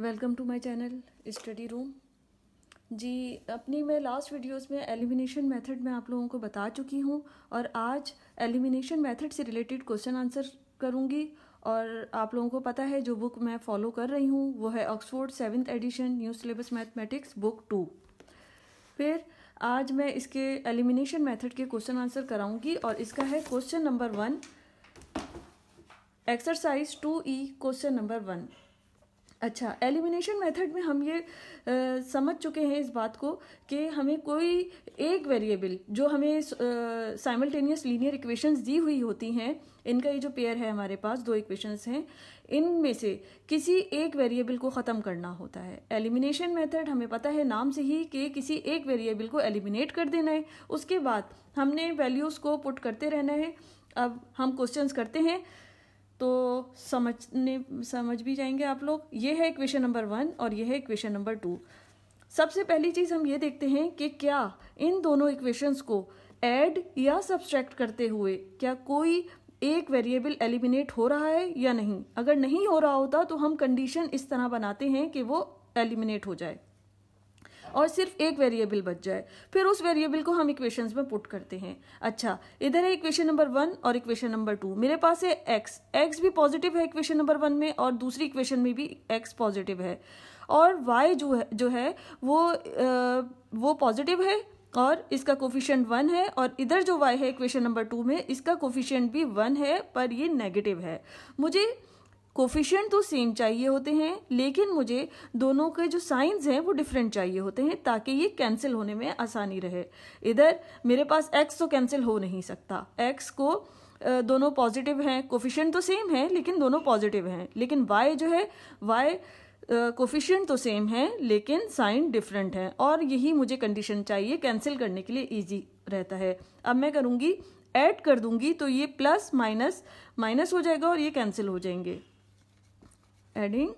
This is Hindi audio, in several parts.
welcome to my channel study room जी अपनी मैं लास्ट वीडियोस में एलिमिनेशन मेथड में आप लोगों को बता चुकी हूँ और आज एलिमिनेशन मेथड से रिलेटेड क्वेश्चन आंसर करूँगी और आप लोगों को पता है जो बुक मैं फॉलो कर रही हूँ वो है Oxford seventh edition new syllabus mathematics book two फिर आज मैं इसके एलिमिनेशन मेथड के क्वेश्चन आंसर कराऊंगी और इसका है question number one exercise two E question number one अच्छा एलिमिनेशन मेथड में हम ये आ, समझ चुके हैं इस बात को कि हमें कोई एक वेरिएबल जो हमें साइमल्टेनियस लीनियर इक्वेशंस दी हुई होती हैं इनका ये जो पेयर है हमारे पास दो इक्वेशंस हैं इनमें से किसी एक वेरिएबल को ख़त्म करना होता है एलिमिनेशन मेथड हमें पता है नाम से ही कि किसी एक वेरिएबल को एलिमिनेट कर देना है उसके बाद हमने वैल्यूज़ को पुट करते रहना है अब हम क्वेश्चंस करते हैं तो समझने समझ भी जाएंगे आप लोग ये है क्वेश्चन नंबर वन और ये है क्वेश्चन नंबर टू सबसे पहली चीज़ हम ये देखते हैं कि क्या इन दोनों इक्वेशंस को ऐड या सब्सट्रैक्ट करते हुए क्या कोई एक वेरिएबल एलिमिनेट हो रहा है या नहीं अगर नहीं हो रहा होता तो हम कंडीशन इस तरह बनाते हैं कि वो एलिमिनेट हो जाए और सिर्फ एक वेरिएबल बच जाए फिर उस वेरिएबल को हम इक्वेशंस में पुट करते हैं अच्छा इधर है इक्वेशन नंबर वन और इक्वेशन नंबर टू मेरे पास है एक्स एक्स भी पॉजिटिव है इक्वेशन नंबर वन में और दूसरी इक्वेशन में भी एक्स पॉजिटिव है और वाई जो है जो है वो आ, वो पॉजिटिव है और इसका कोफिशियंट वन है और इधर जो वाई है इक्वेशन नंबर टू में इसका कोफिशियंट भी वन है पर ये नेगेटिव है मुझे कोफिशियंट तो सेम चाहिए होते हैं लेकिन मुझे दोनों के जो साइंस हैं वो डिफरेंट चाहिए होते हैं ताकि ये कैंसिल होने में आसानी रहे इधर मेरे पास एक्स तो कैंसिल हो नहीं सकता एक्स को दोनों पॉजिटिव हैं कोफिशियंट तो सेम है लेकिन दोनों पॉजिटिव हैं लेकिन वाई जो है वाई कोफिशियंट uh, तो सेम है लेकिन साइन डिफरेंट है और यही मुझे कंडीशन चाहिए कैंसिल करने के लिए इजी रहता है अब मैं करूँगी ऐड कर दूंगी तो ये प्लस माइनस माइनस हो जाएगा और ये कैंसिल हो जाएंगे adding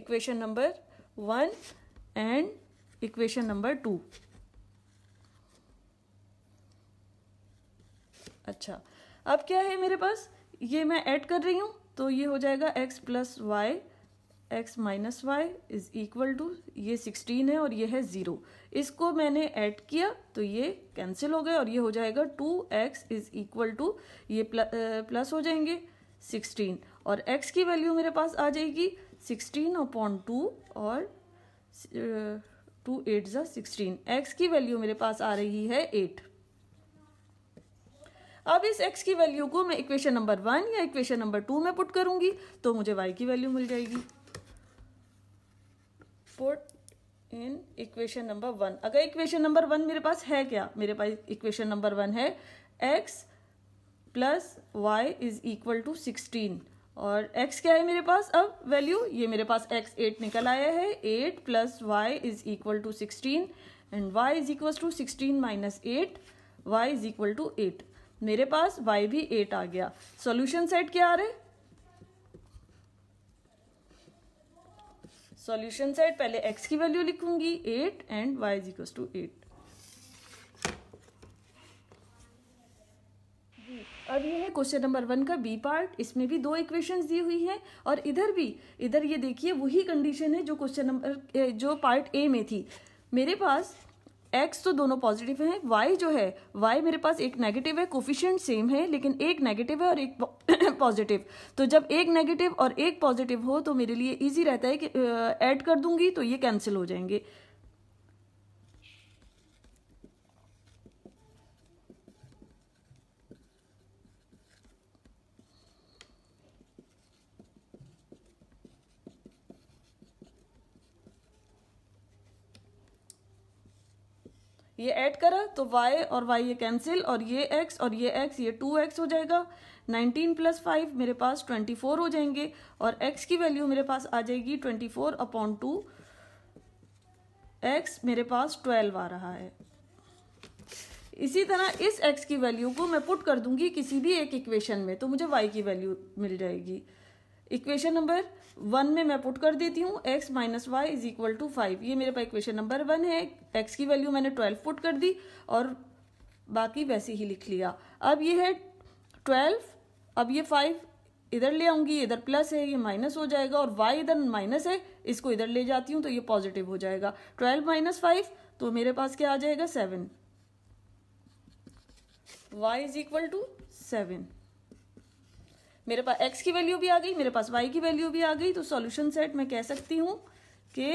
equation number 1 and equation number 2 अच्छा अब क्या है मेरे पास ये मैं ऐड कर रही हूँ तो ये हो जाएगा x plus Y X minus Y is equal to ये सिक्सटीन है और ये है ज़ीरो इसको मैंने ऐड किया तो ये कैंसिल हो गए और ये हो जाएगा two x is equal to ये प्लस हो जाएंगे सिक्सटीन और x की वैल्यू मेरे पास आ जाएगी सिक्सटीन अपॉन टू और टू एट ज़ा सिक्सटीन एक्स की वैल्यू मेरे पास आ रही है एट अब इस x की वैल्यू को मैं इक्वेशन नंबर वन या इक्वेशन नंबर टू में पुट करूंगी तो मुझे y की वैल्यू मिल जाएगी put in equation number one अगर इक्वेशन नंबर वन मेरे पास है क्या मेरे पास इक्वेशन नंबर वन है x plus Y is equal to sixteen और x क्या है मेरे पास अब वैल्यू ये मेरे पास x एट निकल आया है eight plus Y is equal to sixteen and y is equal to sixteen minus eight Y is equal to eight मेरे पास y भी एट आ गया सॉल्यूशन सेट क्या आ रहे सॉल्यूशन सेट पहले x की वैल्यू लिखूंगी eight and y is equal to eight अब ये है क्वेश्चन नंबर वन का बी पार्ट इसमें भी दो इक्वेशंस दी हुई है और इधर भी इधर ये देखिए वही कंडीशन है जो क्वेश्चन नंबर जो पार्ट ए में थी मेरे पास एक्स तो दोनों पॉजिटिव हैं वाई जो है वाई मेरे पास एक नेगेटिव है कोफिशियंट सेम है लेकिन एक नेगेटिव है और एक पॉजिटिव तो जब एक नेगेटिव और एक पॉजिटिव हो तो मेरे लिए इजी रहता है कि ऐड कर दूंगी तो ये कैंसिल हो जाएंगे ये ऐड करा तो y और y ये कैंसिल और ये x और ये x ये टू एक्स हो जाएगा 19 प्लस फाइव मेरे पास 24 हो जाएंगे और x की वैल्यू मेरे पास आ जाएगी 24 फोर अपॉन टू एक्स मेरे पास 12 आ रहा है इसी तरह इस x की वैल्यू को मैं पुट कर दूंगी किसी भी एक इक्वेशन में तो मुझे y की वैल्यू मिल जाएगी इक्वेशन नंबर वन में मैं पुट कर देती हूँ X minus Y is equal to five ये मेरे पास इक्वेशन नंबर वन है एक्स की वैल्यू मैंने ट्वेल्व पुट कर दी और बाकी वैसे ही लिख लिया अब ये है ट्वेल्व अब ये फाइव इधर ले आऊंगी इधर प्लस है ये माइनस हो जाएगा और वाई इधर माइनस है इसको इधर ले जाती हूँ तो ये पॉजिटिव हो जाएगा ट्वेल्व माइनस फाइव तो मेरे पास क्या आ जाएगा seven Y is equal to seven मेरे पास एक्स की वैल्यू भी आ गई मेरे पास वाई की वैल्यू भी आ गई तो सॉल्यूशन सेट मैं कह सकती हूँ कि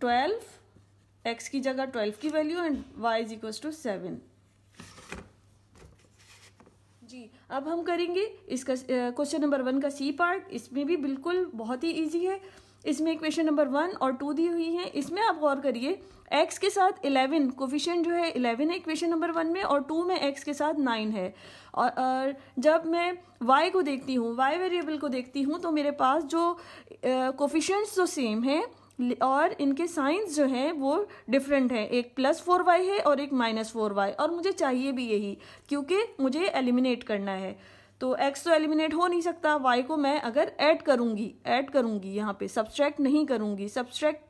ट्वेल्व एक्स की जगह ट्वेल्व की value and Y is equal to seven जी अब हम करेंगे इसका क्वेश्चन नंबर वन का सी पार्ट इसमें भी बिल्कुल बहुत ही इजी है इसमें इक्वेशन नंबर वन और टू दी हुई है इसमें आप गौर करिए एक्स के साथ इलेवन कोफिशियंट जो है इलेवन है इक्वेशन नंबर वन में और टू में एक्स के साथ नाइन है और, और जब मैं वाई को देखती हूँ वाई वेरिएबल को देखती हूँ तो मेरे पास जो कोफिशेंट्स तो सेम हैं और इनके साइंस जो हैं वो डिफरेंट हैं एक प्लस फोर वाई है और एक माइनस फोर वाई और मुझे चाहिए भी यही क्योंकि मुझे एलिमिनेट करना है तो x तो एलिमिनेट हो नहीं सकता y को मैं अगर ऐड करूँगी ऐड करूँगी यहाँ पे सब्सट्रैक्ट नहीं करूँगी सब्सट्रैक्ट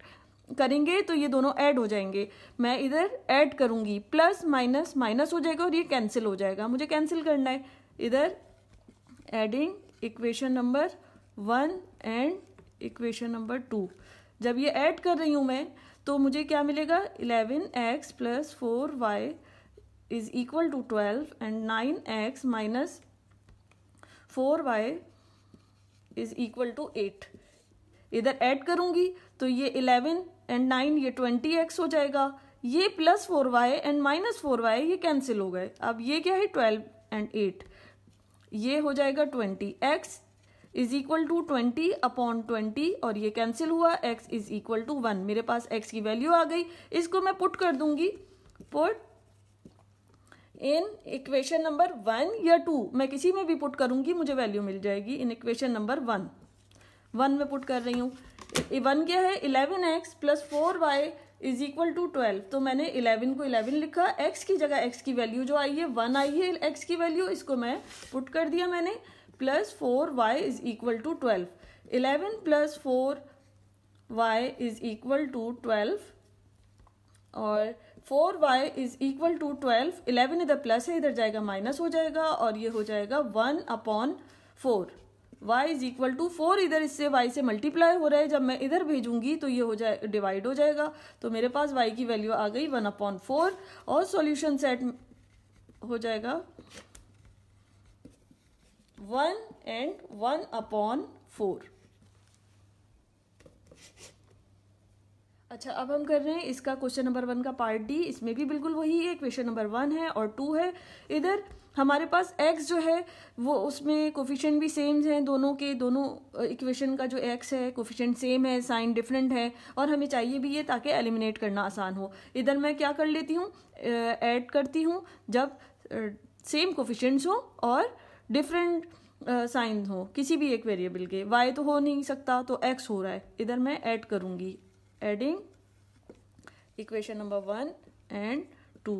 करेंगे तो ये दोनों ऐड हो जाएंगे मैं इधर ऐड करूंगी प्लस माइनस माइनस हो जाएगा और ये कैंसिल हो जाएगा मुझे कैंसिल करना है इधर adding equation number one and equation number two जब ये ऐड कर रही हूँ मैं तो मुझे क्या मिलेगा eleven X plus four Y is equal to twelve and nine X minus four Y is equal to eight इधर ऐड करूँगी तो ये इलेवन एंड नाइन ये ट्वेंटी एक्स हो जाएगा ये plus four Y and minus four Y ये कैंसिल हो गए अब ये क्या है ट्वेल्व एंड एट ये हो जाएगा twenty X is equal to twenty upon twenty और ये कैंसिल हुआ X is equal to one मेरे पास एक्स की वैल्यू आ गई इसको मैं पुट कर दूंगी put in equation number one या टू मैं किसी में भी पुट करूंगी मुझे वैल्यू मिल जाएगी in equation number one one में पुट कर रही हूं वन क्या है eleven X plus four Y is equal to twelve तो मैंने इलेवन को इलेवन लिखा एक्स की जगह एक्स की वैल्यू जो आई है वन आई है एक्स की वैल्यू इसको मैं पुट कर दिया मैंने plus four Y is equal to twelve eleven plus four Y is equal to twelve और four Y is equal to twelve eleven इधर प्लस है इधर जाएगा माइनस हो जाएगा और ये हो जाएगा one upon four y is equal to four इधर इससे y से मल्टीप्लाई हो रहा है जब मैं इधर भेजूंगी तो ये हो जाए डिवाइड हो जाएगा तो मेरे पास y की वैल्यू आ गई वन अपॉन फोर और सॉल्यूशन सेट हो जाएगा one and one upon four अच्छा अब हम कर रहे हैं इसका क्वेश्चन नंबर वन का पार्ट डी इसमें भी बिल्कुल वही है क्वेश्चन नंबर वन है और टू है इधर हमारे पास एक्स जो है वो उसमें कोफिशेंट भी सेम है दोनों के दोनों इक्वेशन का जो एक्स है कोफिशेंट सेम है साइन डिफरेंट है और हमें चाहिए भी ये ताकि एलिमिनेट करना आसान हो इधर मैं क्या कर लेती हूँ ऐड करती हूँ जब सेम कोफिशेंट्स हो और डिफरेंट साइन हो किसी भी एक वेरिएबल के वाई तो हो नहीं सकता तो एक्स हो रहा है इधर मैं ऐड करूँगी adding equation number one and two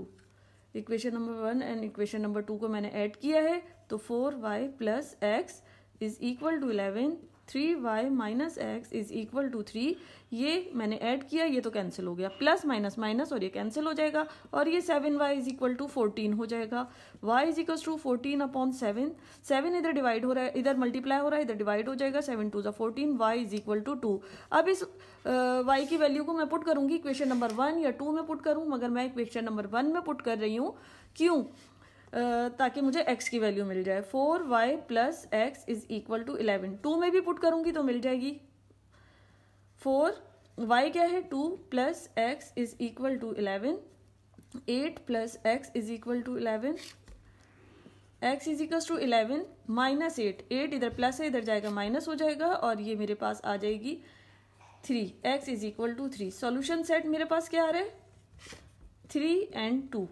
equation number one and equation number two को मैंने ऐड किया है तो four y plus x is equal to eleven three y minus x is equal to three ये मैंने ऐड किया ये तो कैंसिल हो गया प्लस माइनस माइनस और ये कैंसिल हो जाएगा और ये seven Y is equal to fourteen हो जाएगा y is equal to fourteen upon seven seven इधर डिवाइड हो रहा है इधर मल्टीप्लाई हो रहा है इधर डिवाइड हो जाएगा सेवन टू जो fourteen y is equal to two अब इस वाई uh, की वैल्यू को मैं पुट करूँगी इक्वेशन नंबर वन या टू में पुट करूँ मगर मैं इक्वेशन नंबर वन में पुट कर रही हूँ क्यों uh, ताकि मुझे x की वैल्यू मिल जाए four y plus x is equal to eleven two में भी पुट करूंगी तो मिल जाएगी फोर वाई क्या है two plus x is equal to eleven eight plus x is equal to eleven x is equal to eleven minus eight eight इधर प्लस है इधर जाएगा माइनस हो जाएगा और ये मेरे पास आ जाएगी three x is equal to three solution set मेरे पास क्या आ रहा है थ्री एंड टू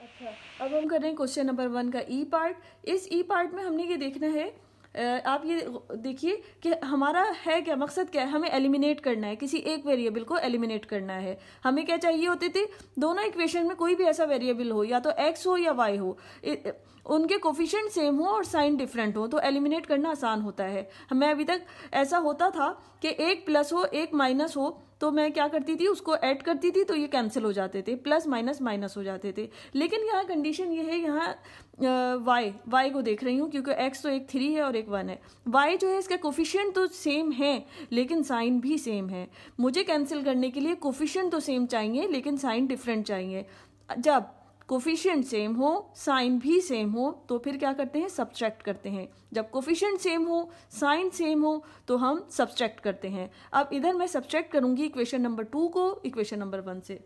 अच्छा अब हम कर रहे हैं क्वेश्चन नंबर वन का ई e पार्ट इस ई e पार्ट में हमने ये देखना है आप ये देखिए कि हमारा है क्या मकसद क्या है हमें एलिमिनेट करना है किसी एक वेरिएबल को एलिमिनेट करना है हमें क्या चाहिए होती थी दोनों इक्वेशन में कोई भी ऐसा वेरिएबल हो या तो एक्स हो या वाई हो उनके कोफिशेंट सेम हो और साइन डिफरेंट हो तो एलिमिनेट करना आसान होता है हमें अभी तक ऐसा होता था कि एक प्लस हो एक माइनस हो तो मैं क्या करती थी उसको ऐड करती थी तो ये कैंसिल हो जाते थे प्लस माइनस माइनस हो जाते थे लेकिन यहाँ कंडीशन ये है यहाँ वाई वाई को देख रही हूँ क्योंकि एक्स तो एक थ्री है और एक वन है वाई जो है इसका कोफिशियंट तो सेम है लेकिन साइन भी सेम है मुझे कैंसिल करने के लिए कोफिशियंट तो सेम चाहिए लेकिन साइन डिफरेंट चाहिए जब कोफिशियंट सेम हो साइन भी सेम हो तो फिर क्या करते हैं सब्सट्रैक्ट करते हैं जब कोफिशियंट सेम हो साइन सेम हो तो हम सब्सट्रैक्ट करते हैं अब इधर मैं सब्सट्रैक्ट करूंगी इक्वेशन नंबर टू को इक्वेशन नंबर वन से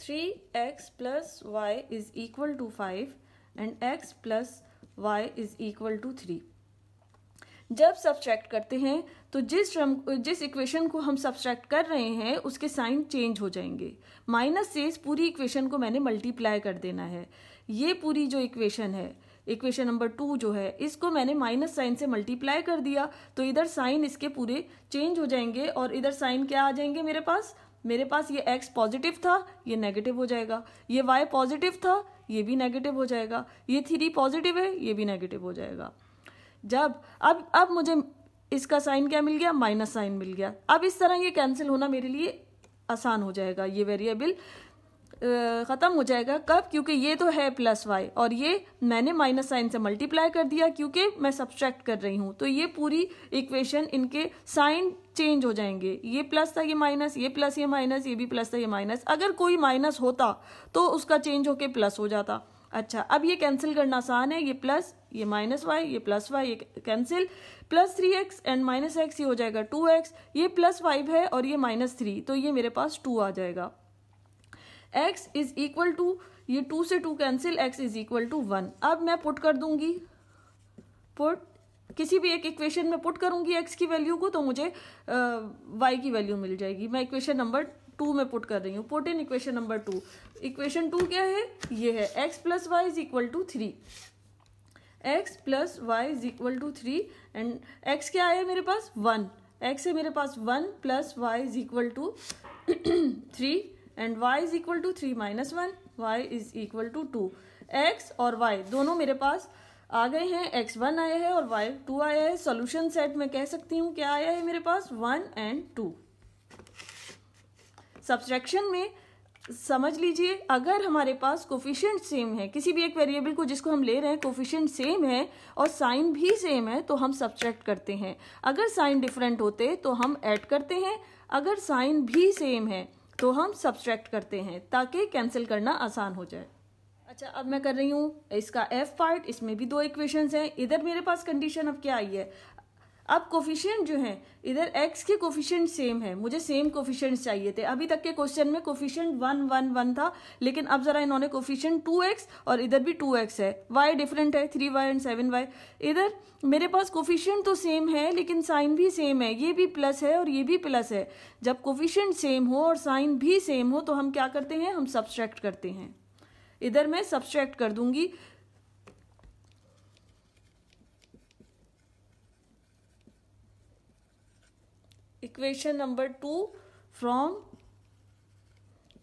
three x plus Y is equal to five and x plus y is equal to three जब सब्सट्रैक्ट करते हैं तो जिस रम जिस इक्वेशन को हम सब्सट्रैक्ट कर रहे हैं उसके साइन चेंज हो जाएंगे माइनस से इस पूरी इक्वेशन को मैंने मल्टीप्लाई कर देना है ये पूरी जो इक्वेशन है इक्वेशन नंबर टू जो है इसको मैंने माइनस साइन से मल्टीप्लाई कर दिया तो इधर साइन इसके पूरे चेंज हो जाएंगे और इधर साइन क्या आ जाएंगे मेरे पास मेरे पास ये एक्स पॉजिटिव था ये नेगेटिव हो जाएगा ये वाई पॉजिटिव था ये भी नेगेटिव हो जाएगा ये थ्री पॉजिटिव है ये भी नेगेटिव हो जाएगा जब अब अब मुझे इसका साइन क्या मिल गया माइनस साइन मिल गया अब इस तरह ये कैंसिल होना मेरे लिए आसान हो जाएगा ये वेरिएबल ख़त्म हो जाएगा कब क्योंकि ये तो है प्लस वाई और ये मैंने माइनस साइन से मल्टीप्लाई कर दिया क्योंकि मैं सब्सट्रैक्ट कर रही हूँ तो ये पूरी इक्वेशन इनके साइन चेंज हो जाएंगे ये प्लस था ये माइनस ये प्लस ये माइनस ये भी प्लस था ये माइनस अगर कोई माइनस होता तो उसका चेंज होके प्लस हो जाता अच्छा अब ये कैंसिल करना आसान है ये प्लस ये माइनस वाई ये प्लस वाई ये cancel plus three x and minus x ये हो जाएगा टू एक्स ये प्लस फाइव है और ये माइनस थ्री तो ये मेरे पास टू आ जाएगा एक्स इज इक्वल टू ये टू से two cancel x is equal to one अब मैं पुट कर दूंगी पुट किसी भी एक इक्वेशन में पुट करूंगी एक्स की वैल्यू को तो मुझे वाई की वैल्यू मिल जाएगी मैं इक्वेशन नंबर टू में पुट कर रही हूँ put in equation number two equation two क्या है ये है x plus Y is equal to three x plus Y is equal to three and x क्या है मेरे पास वन एक्स है मेरे पास one plus Y is equal to three and Y is equal to three minus one y is equal to two x और वाई दोनों मेरे पास आ गए हैं एक्स वन आया है और वाई टू आया है सोल्यूशन सेट में कह सकती हूँ क्या आया है मेरे पास वन एंड टू सब्सट्रैक्शन में समझ लीजिए अगर हमारे पास कोफिशियंट सेम है किसी भी एक वेरिएबल को जिसको हम ले रहे हैं कोफिशियंट सेम है और साइन भी सेम है तो हम सब्सट्रैक्ट करते हैं अगर साइन डिफरेंट होते तो हम ऐड करते हैं अगर साइन भी सेम है तो हम सब्सट्रैक्ट करते हैं ताकि कैंसिल करना आसान हो जाए अच्छा अब मैं कर रही हूँ इसका एफ पार्ट इसमें भी दो इक्वेशंस हैं इधर मेरे पास कंडीशन अब क्या आई है अब कोफिशियंट जो है इधर एक्स के कोफिशियंट सेम है मुझे सेम कोफिशियंट चाहिए थे अभी तक के क्वेश्चन में कोफिशियंट वन वन वन था लेकिन अब ज़रा इन्होंने कोफिशियंट टू एक्स और इधर भी टू एक्स है वाई डिफरेंट है three y and seven y इधर मेरे पास कोफिशियंट तो सेम है लेकिन साइन भी सेम है ये भी प्लस है और ये भी प्लस है जब कोफिशियंट सेम हो और साइन भी सेम हो तो हम क्या करते हैं हम सब्सट्रैक्ट करते हैं इधर मैं सब्सट्रैक्ट कर दूंगी equation number two from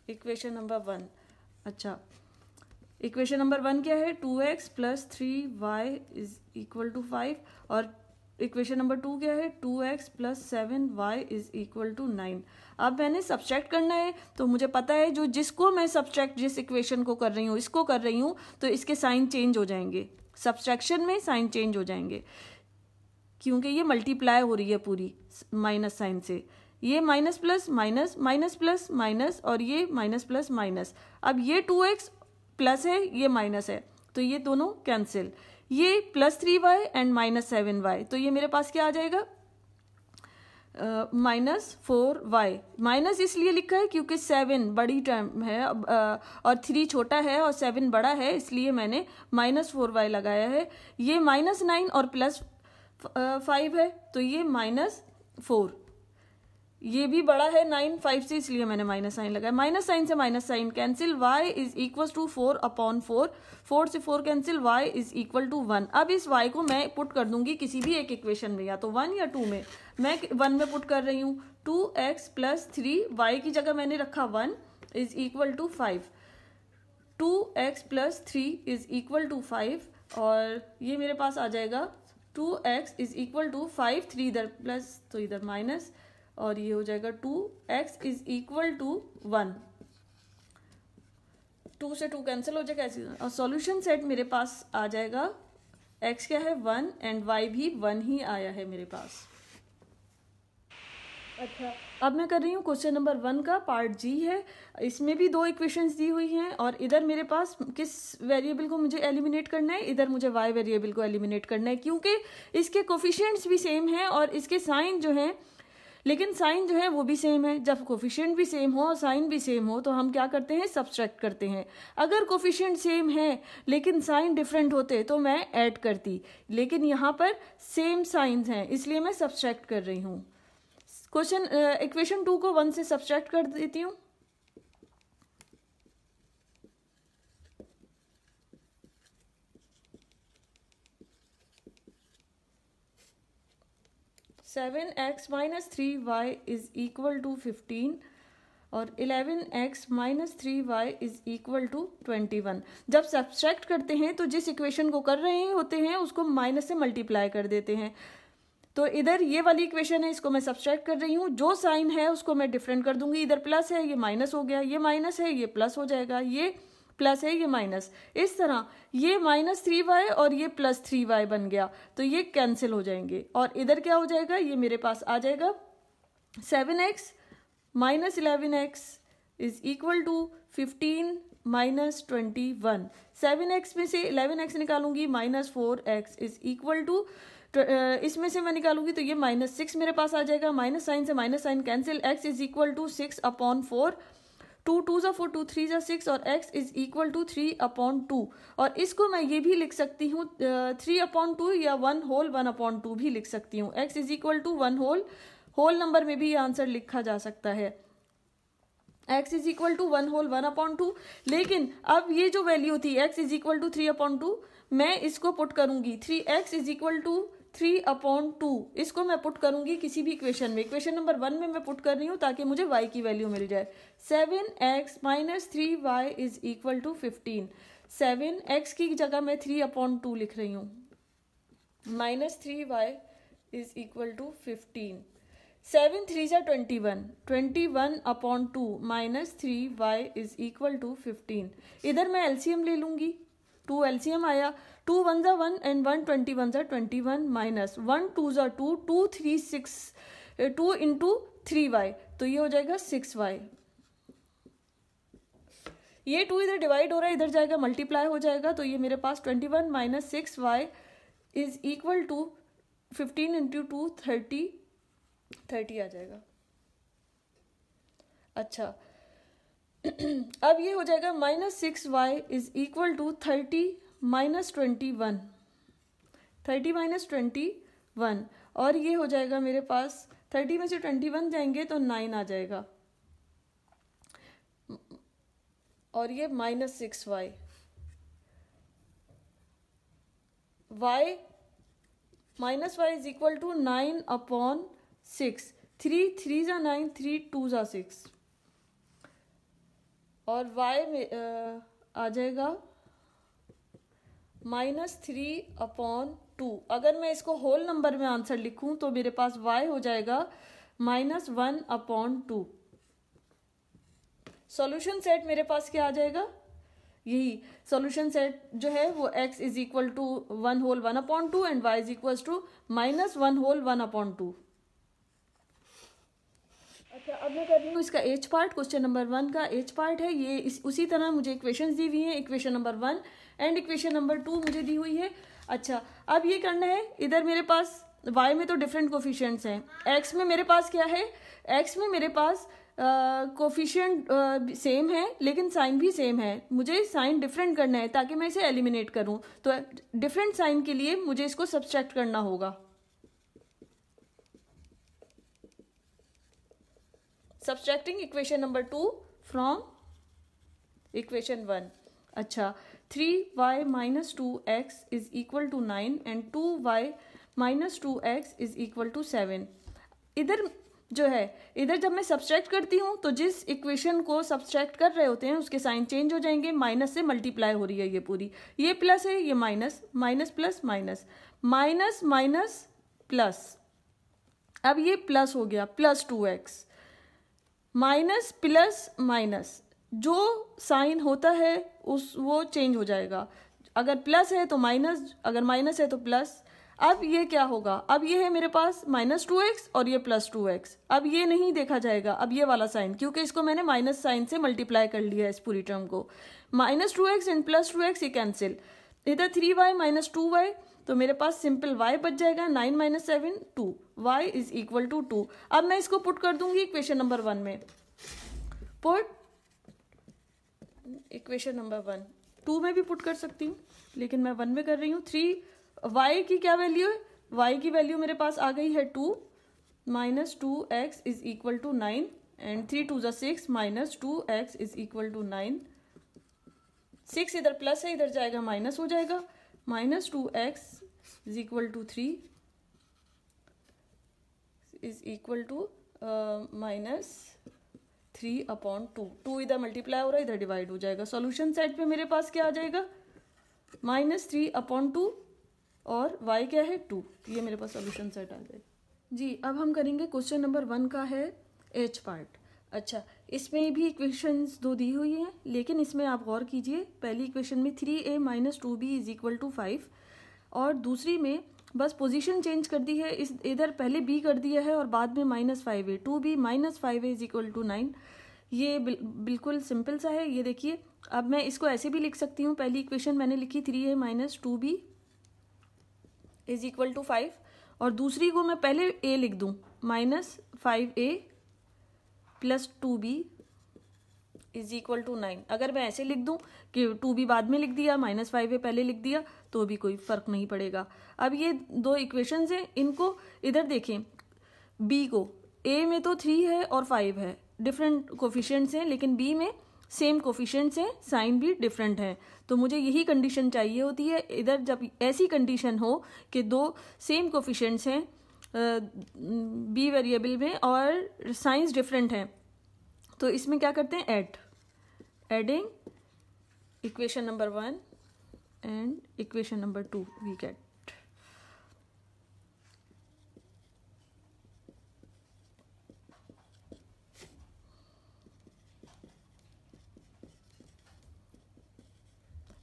equation number one अच्छा इक्वेशन नंबर वन क्या है two x plus three y is equal to five और इक्वेशन नंबर टू क्या है two x plus seven Y is equal to nine अब मैंने सब्सट्रैक्ट करना है तो मुझे पता है जो जिसको मैं सब्सट्रैक्ट जिस इक्वेशन को कर रही हूँ इसको कर रही हूँ तो इसके साइन चेंज हो जाएंगे सब्सट्रैक्शन में साइन चेंज हो जाएंगे क्योंकि ये मल्टीप्लाई हो रही है पूरी माइनस साइन से ये minus plus minus minus plus minus और ये माइनस प्लस माइनस अब ये टू एक्स प्लस है ये माइनस है तो ये दोनों कैंसिल ये plus three y and minus seven y तो ये मेरे पास क्या आ जाएगा माइनस फोर वाई माइनस इसलिए लिखा है क्योंकि सेवन बड़ी टर्म है uh, और थ्री छोटा है और सेवन बड़ा है इसलिए मैंने माइनस फोर वाई लगाया है ये माइनस नाइन और प्लस फाइव है तो ये माइनस फोर ये भी बड़ा है नाइन फाइव से इसलिए मैंने माइनस साइन लगाया माइनस साइन से minus sign cancel y is equal to four upon four four से four cancel y is equal to one अब इस वाई को मैं पुट कर दूंगी किसी भी एक इक्वेशन में या तो वन या टू में मैं वन में पुट कर रही हूँ two x plus three y की जगह मैंने रखा one is equal to five two x plus three is equal to five और ये मेरे पास आ जाएगा two x is equal to five three इधर प्लस तो इधर माइनस और ये हो जाएगा two x is equal to one two से टू कैंसिल हो जाएगा ऐसे और सॉल्यूशन सेट मेरे पास आ जाएगा एक्स क्या है वन एंड वाई भी वन ही आया है मेरे पास अच्छा अब मैं कर रही हूँ क्वेश्चन नंबर वन का पार्ट जी है इसमें भी दो इक्वेशंस दी हुई हैं और इधर मेरे पास किस वेरिएबल को मुझे एलिमिनेट करना है इधर मुझे वाई वेरिएबल को एलिमिनेट करना है क्योंकि इसके कोफिशियंट्स भी सेम हैं और इसके साइन जो हैं लेकिन साइन जो है वो भी सेम है जब कोफिशियंट भी सेम हो और साइन भी सेम हो तो हम क्या करते हैं सब्सट्रैक्ट करते हैं अगर कोफिशियंट सेम है लेकिन साइन डिफरेंट होते तो मैं ऐड करती लेकिन यहाँ पर सेम साइंस हैं इसलिए मैं सब्सट्रैक्ट कर रही हूँ क्वेश्चन इक्वेशन टू को वन से सब्सट्रैक्ट कर देती हूँ seven x minus three y is equal to fifteen और eleven x minus three y is equal to twenty one जब सब्सट्रैक्ट करते हैं तो जिस इक्वेशन को कर रहे होते हैं उसको माइनस से मल्टीप्लाई कर देते हैं तो इधर ये वाली इक्वेशन है इसको मैं सब्सट्रैक्ट कर रही हूँ जो साइन है उसको मैं डिफरेंट कर दूंगी इधर प्लस है ये माइनस हो गया ये माइनस है ये प्लस हो जाएगा ये प्लस है ये माइनस इस तरह ये माइनस थ्री वाई और ये प्लस थ्री वाई बन गया तो ये कैंसिल हो जाएंगे और इधर क्या हो जाएगा ये मेरे पास आ जाएगा seven x minus eleven x is equal to fifteen minus twenty one seven x में से इलेवन एक्स निकालूंगी minus four x is equal to इसमें से मैं निकालूंगी तो ये माइनस सिक्स मेरे पास आ जाएगा माइनस साइन से minus sign cancel x is equal to six upon four two two ज़ा फोर टू थ्री ज़ा सिक्स और x is equal to three upon two और इसको मैं ये भी लिख सकती हूँ थ्री अपॉन टू या one whole one upon two भी लिख सकती हूँ x is equal to one whole whole number में भी ये आंसर लिखा जा सकता है x is equal to one whole one upon two लेकिन अब ये जो वैल्यू थी x is equal to three upon two मैं इसको पुट करूंगी three x is equal to three upon two इसको मैं पुट करूंगी किसी भी इक्वेशन में इक्वेशन नंबर वन में मैं पुट कर रही हूँ ताकि मुझे वाई की वैल्यू मिल जाए seven x minus three y is equal to fifteen seven x की जगह मैं थ्री अपॉन टू लिख रही हूँ minus three y is equal to fifteen seven three जै twenty one twenty one upon two minus three y is equal to fifteen इधर मैं एलसीएम ले लूँगी टू एलसीएम आया टू वन ज़ा one and one twenty one ज़ा twenty one minus one two ज़ा two two three six two into three y तो ये हो जाएगा सिक्स वाई ये टू इधर डिवाइड हो रहा है इधर जाएगा मल्टीप्लाई हो जाएगा तो ये मेरे पास twenty one minus six y is equal to fifteen into two thirty thirty आ जाएगा अच्छा अब ये हो जाएगा minus six y is equal to thirty minus twenty one thirty minus twenty one और ये हो जाएगा मेरे पास थर्टी में से ट्वेंटी वन जाएंगे तो नाइन आ जाएगा और ये minus six y y minus Y is equal to nine upon six three three ज़ा नाइन थ्री टू ज़ा सिक्स और वाई में आ, आ जाएगा माइनस थ्री अपॉन टू अगर मैं इसको होल नंबर में आंसर लिखूं तो मेरे पास वाई हो जाएगा minus one upon two solution set मेरे पास क्या आ जाएगा यही सॉल्यूशन सेट जो है वो x is equal to one whole one upon two and y is equal to minus one whole one upon two अब मैं कर रही हूँ तो इसका H part question number one का एच पार्ट है ये इस उसी तरह मुझे इक्वेशन दी हुई हैं equation number one and equation number two मुझे दी हुई है अच्छा अब ये करना है इधर मेरे पास वाई में तो डिफरेंट कोफिशियंट्स हैं एक्स में मेरे पास क्या है एक्स में मेरे पास कोफिशियंट uh, सेम uh, है लेकिन साइन भी सेम है मुझे साइन डिफरेंट करना है ताकि मैं इसे एलिमिनेट करूं तो डिफरेंट साइन के लिए मुझे इसको सब्सट्रैक्ट करना होगा subtracting equation number two from equation one अच्छा three y minus two x is equal to nine and two y minus two x is equal to seven इधर जो है इधर जब मैं सब्सट्रैक्ट करती हूँ तो जिस इक्वेशन को सब्सट्रैक्ट कर रहे होते हैं उसके साइन चेंज हो जाएंगे माइनस से मल्टीप्लाई हो रही है ये पूरी ये प्लस है ये minus minus plus minus minus minus plus अब ये प्लस हो गया plus two x minus plus minus जो साइन होता है उस वो चेंज हो जाएगा अगर प्लस है तो माइनस अगर माइनस है तो प्लस अब ये क्या होगा अब ये है मेरे पास माइनस टू एक्स और ये प्लस टू एक्स अब ये नहीं देखा जाएगा अब ये वाला साइन क्योंकि इसको मैंने माइनस साइन से मल्टीप्लाई कर लिया है इस पूरी टर्म को minus two x and plus two x ये कैंसिल इधर three y minus two y तो मेरे पास सिंपल वाई बच जाएगा nine minus seven two y is equal to two अब मैं इसको पुट कर दूंगी इक्वेशन नंबर वन में put equation number one two में भी पुट कर सकती हूँ लेकिन मैं वन में कर रही हूँ थ्री वाई की क्या वैल्यू है वाई की वैल्यू मेरे पास आ गई है two minus two x is equal to nine and three two जिक्स six minus two x is equal to nine six इधर प्लस है इधर जाएगा माइनस हो जाएगा minus two x is equal to three is equal to minus three upon two two इधर मल्टीप्लाई हो रहा है इधर डिवाइड हो जाएगा सॉल्यूशन सेट पे मेरे पास क्या आ जाएगा माइनस थ्री अपॉन टू और वाई क्या है टू ये मेरे पास सॉल्यूशन सेट आ जाएगा जी अब हम करेंगे क्वेश्चन नंबर वन का है एच पार्ट अच्छा इसमें भी इक्वेशंस दो दी हुई हैं लेकिन इसमें आप गौर कीजिए पहली इक्वेशन में three a minus two b is equal to five और दूसरी में बस पोजीशन चेंज कर दी है इस इधर पहले बी कर दिया है और बाद में minus five a two b minus five a is equal to nine ये बिल, बिल्कुल सिंपल सा है ये देखिए अब मैं इसको ऐसे भी लिख सकती हूँ पहली इक्वेशन मैंने लिखी three a minus two b is equal to five और दूसरी को मैं पहले ए लिख दूँ minus five a plus two b is equal to nine अगर मैं ऐसे लिख दूं कि टू बी बाद में लिख दिया माइनस फाइव है पहले लिख दिया तो भी कोई फर्क नहीं पड़ेगा अब ये दो इक्वेशंस हैं इनको इधर देखें बी को ए में तो थ्री है और फाइव है डिफरेंट कोफिशेंट्स हैं लेकिन बी में सेम कोफिशियंट्स हैं साइन भी डिफरेंट है तो मुझे यही कंडीशन चाहिए होती है इधर जब ऐसी कंडीशन हो कि दो सेम कोफिशेंट्स हैं बी वेरिएबल में और साइंस डिफरेंट हैं तो इसमें क्या करते हैं add adding equation number one and equation number two we get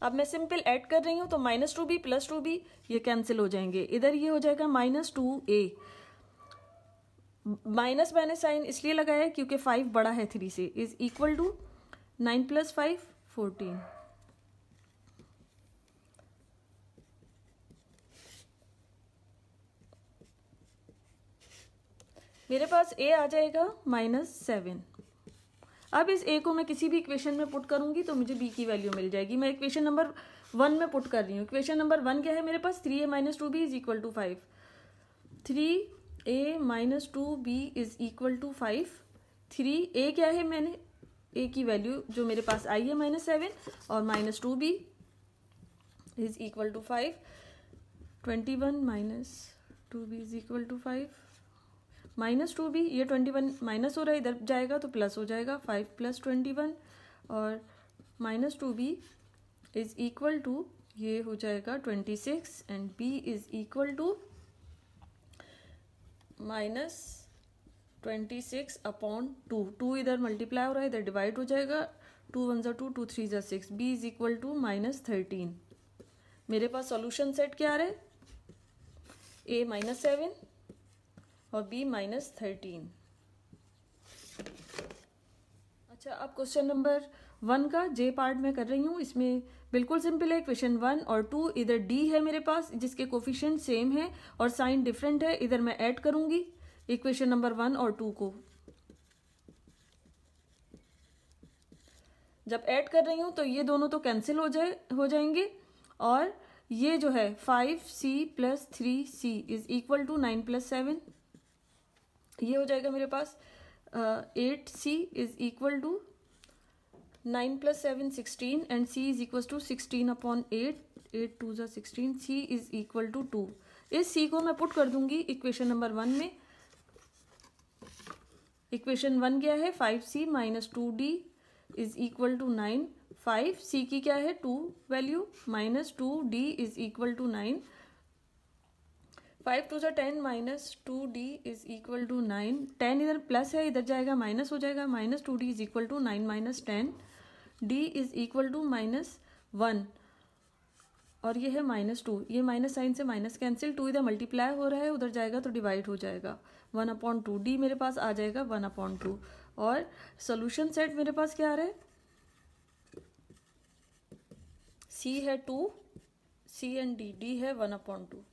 अब मैं सिंपल ऐड कर रही हूँ तो minus two b plus two b ये कैंसिल हो जाएंगे इधर ये हो जाएगा माइनस टू ए माइनस मैंने साइन इसलिए लगाया क्योंकि फाइव बड़ा है थ्री से is equal to nine plus five fourteen मेरे पास ए आ जाएगा माइनस सेवन अब इस ए को मैं किसी भी इक्वेशन में पुट करूंगी तो मुझे बी की वैल्यू मिल जाएगी मैं इक्वेशन नंबर वन में पुट कर रही हूँ इक्वेशन नंबर वन क्या है मेरे पास three a minus two b is equal to five three a minus two b is equal to five three a क्या है मैंने ए की वैल्यू जो मेरे पास आई है माइनस सेवन और minus two b is equal to five twenty one minus two b is equal to five minus two भी ये ट्वेंटी वन माइनस हो रहा है इधर जाएगा तो प्लस हो जाएगा फाइव प्लस ट्वेंटी वन और minus two b is equal to ये हो जाएगा twenty six and b is equal to minus twenty six upon two two इधर मल्टीप्लाई हो रहा है इधर डिवाइड हो जाएगा टू वन ज़ा टू टू थ्री ज़ा six b is equal to minus thirteen मेरे पास सॉल्यूशन सेट क्या आ रहा है ए माइनस सेवन और बी माइनस थर्टीन अच्छा अब क्वेश्चन नंबर वन का जे पार्ट में कर रही हूँ इसमें बिल्कुल सिंपल है क्वेश्चन वन और टू इधर डी है मेरे पास जिसके कोफिशियंट सेम है और साइन डिफरेंट है इधर मैं ऐड करूंगी इक्वेशन नंबर वन और टू को जब ऐड कर रही हूँ तो ये दोनों तो कैंसिल हो जाए हो जाएंगे और ये जो है five C plus three C is equal to nine plus seven ये हो जाएगा मेरे पास eight C is equal to nine plus seven sixteen and C is equal to sixteen upon eight eight two जो sixteen C is equal to two इस सी को मैं पुट कर दूंगी इक्वेशन नंबर वन में इक्वेशन वन क्या है five C minus two D is equal to nine five c की क्या है two value minus two D is equal to nine five two तो जो ten minus two D is equal to nine ten इधर प्लस है इधर जाएगा माइनस हो जाएगा minus two D is equal to nine minus ten d is equal to minus one और ये है माइनस टू ये माइनस साइन से माइनस कैंसिल टू इधर मल्टीप्लाई हो रहा है उधर जाएगा तो डिवाइड हो जाएगा वन अपॉन टू डी मेरे पास आ जाएगा वन अपॉन टू और सोल्यूशन सेट मेरे पास क्या आ रहा है सी है two c and d d है वन अपॉन टू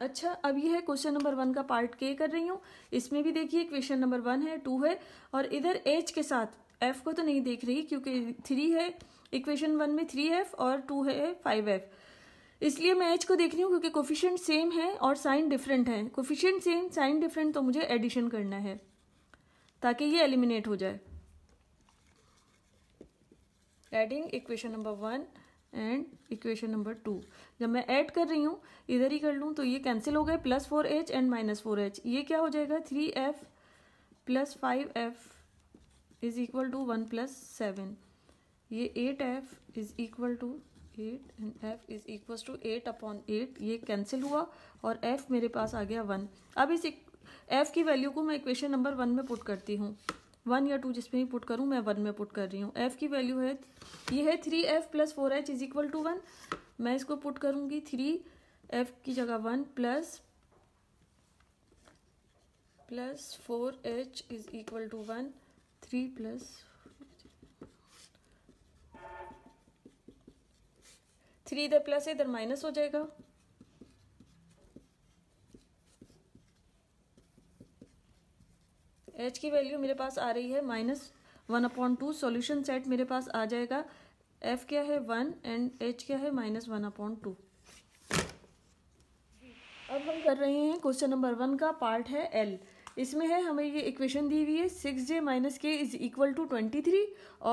अच्छा अब यह है क्वेश्चन नंबर वन का पार्ट के कर रही हूँ इसमें भी देखिए क्वेश्चन नंबर वन है टू है और इधर एच के साथ एफ को तो नहीं देख रही क्योंकि थ्री है इक्वेशन वन में थ्री एफ और टू है फाइव एफ इसलिए मैं एच को देख रही हूँ क्योंकि कोफिशियंट सेम है और साइन डिफरेंट है कोफिशियंट सेम साइन डिफरेंट तो मुझे एडिशन करना है ताकि ये एलिमिनेट हो जाए adding equation number one and equation number two जब मैं ऐड कर रही हूँ इधर ही कर लूँ तो ये कैंसिल हो गए plus four h and minus four h ये क्या हो जाएगा three f plus five f is equal to one plus seven ये eight f is equal to eight and f is equal to eight upon eight ये कैंसिल हुआ और एफ मेरे पास आ गया वन अब इस एफ e- की वैल्यू को मैं इक्वेशन नंबर वन में पुट करती हूँ वन या टू जिसमें भी पुट करूँ मैं वन में पुट कर रही हूँ एफ़ की वैल्यू है ये है three f plus four h is equal to one मैं इसको पुट करूँगी थ्री एफ की जगह one plus plus four h is equal to one three plus three इधर प्लस है इधर माइनस हो जाएगा एच की वैल्यू मेरे पास आ रही है minus one upon two solution set मेरे पास आ जाएगा एफ क्या है वन एंड एच क्या है माइनस वन अपॉन टू अब हम कर रहे हैं क्वेश्चन नंबर वन का पार्ट है एल इसमें है हमें ये इक्वेशन दी हुई है six j minus k is equal to twenty three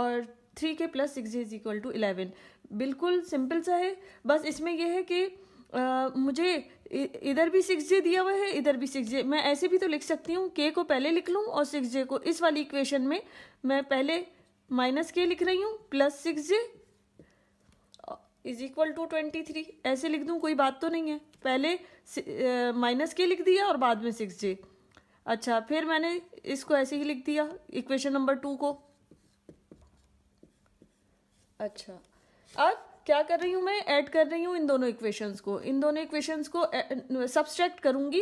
और three k plus six j is equal to eleven बिल्कुल सिंपल सा है बस इसमें यह है कि आ, मुझे इधर भी सिक्स जे दिया हुआ है इधर भी सिक्स जे मैं ऐसे भी तो लिख सकती हूँ के को पहले लिख लूँ और सिक्स जे को इस वाली इक्वेशन में मैं पहले माइनस के लिख रही हूँ plus six j is equal to twenty three ऐसे लिख दूँ कोई बात तो नहीं है पहले माइनस के लिख दिया और बाद में सिक्स जे अच्छा फिर मैंने इसको ऐसे ही लिख दिया इक्वेशन नंबर टू को अच्छा अब क्या कर रही हूँ मैं ऐड कर रही हूँ इन दोनों इक्वेशंस को इन दोनों इक्वेशंस को सब्सट्रैक्ट करूँगी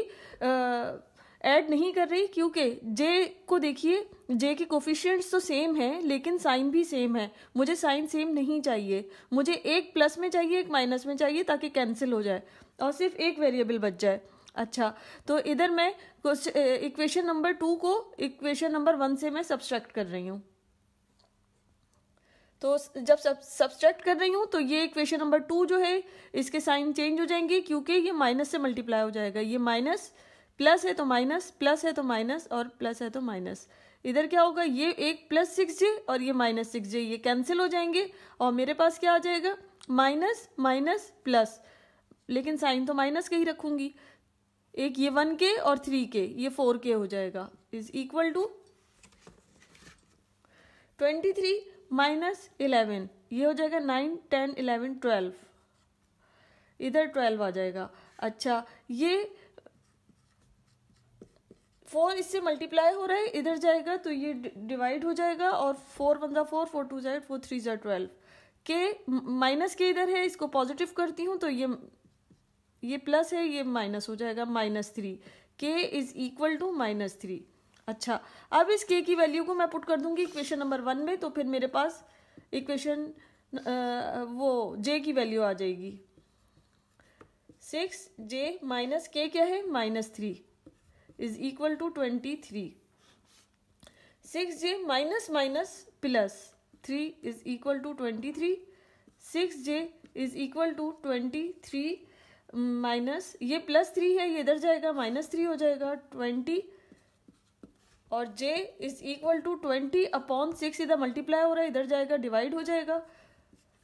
ऐड नहीं कर रही क्योंकि जे को देखिए जे के कोफिशियंट्स तो सेम हैं लेकिन साइन भी सेम है मुझे साइन सेम नहीं चाहिए मुझे एक प्लस में चाहिए एक माइनस में चाहिए ताकि कैंसिल हो जाए और सिर्फ एक वेरिएबल बच जाए अच्छा तो इधर मैं इक्वेशन नंबर टू को इक्वेशन नंबर वन से मैं सब्सट्रैक्ट कर रही हूँ तो जब सब सब्सट्रैक्ट कर रही हूँ तो ये इक्वेशन नंबर टू जो है इसके साइन चेंज हो जाएंगे क्योंकि ये माइनस से मल्टीप्लाई हो जाएगा ये माइनस प्लस है तो माइनस प्लस है तो माइनस और प्लस है तो माइनस इधर क्या होगा ये एक प्लस सिक्स जे और ये माइनस सिक्स जे ये कैंसिल हो जाएंगे और मेरे पास क्या आ जाएगा माइनस माइनस प्लस लेकिन साइन तो माइनस के ही रखूंगी एक ये वन के और थ्री के ये फोर के हो जाएगा is equal to twenty three minus eleven ये हो जाएगा नाइन टेन इलेवन ट्वेल्व इधर ट्वेल्व आ जाएगा अच्छा ये फोर इससे मल्टीप्लाई हो रहा है इधर जाएगा तो ये डिवाइड हो जाएगा और फोर पंद्रह फोर फोर टू जार फोर थ्री जाए ट्वेल्व के माइनस के इधर है इसको पॉजिटिव करती हूँ तो ये ये प्लस है ये माइनस हो जाएगा minus three k is equal to minus three अच्छा अब इस के की वैल्यू को मैं पुट कर दूंगी इक्वेशन नंबर वन में तो फिर मेरे पास इक्वेशन वो जे की वैल्यू आ जाएगी सिक्स जे माइनस के क्या है minus three is equal to twenty three six j minus minus plus three is equal to twenty three six j is equal to twenty three minus ये प्लस थ्री है ये इधर जाएगा माइनस थ्री हो जाएगा ट्वेंटी और j is equal to twenty upon six इधर मल्टीप्लाई हो रहा है इधर जाएगा डिवाइड हो जाएगा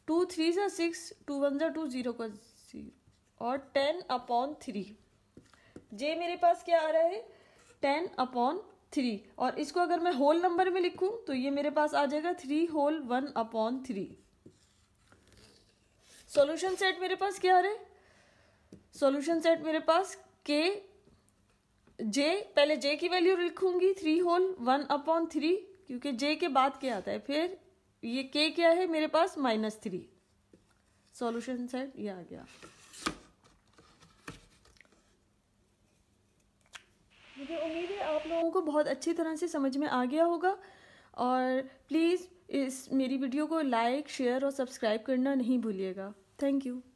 टू थ्री सा सिक्स टू वन सा टू जीरो का जीरो और टेन अपॉन थ्री जे मेरे पास क्या आ रहा है टेन अपॉन थ्री और इसको अगर मैं होल नंबर में लिखूं तो ये मेरे पास आ जाएगा three whole one upon three solution set मेरे पास क्या आ रहा है सोल्यूशन सेट मेरे पास के जे पहले जे की वैल्यू लिखूंगी three whole one upon three क्योंकि जे के बाद क्या आता है फिर ये के क्या है मेरे पास माइनस थ्री सोल्यूशन सेट ये आ गया मुझे उम्मीद है आप लोगों को बहुत अच्छी तरह से समझ में आ गया होगा और प्लीज़ इस मेरी वीडियो को लाइक शेयर और सब्सक्राइब करना नहीं भूलिएगा थैंक यू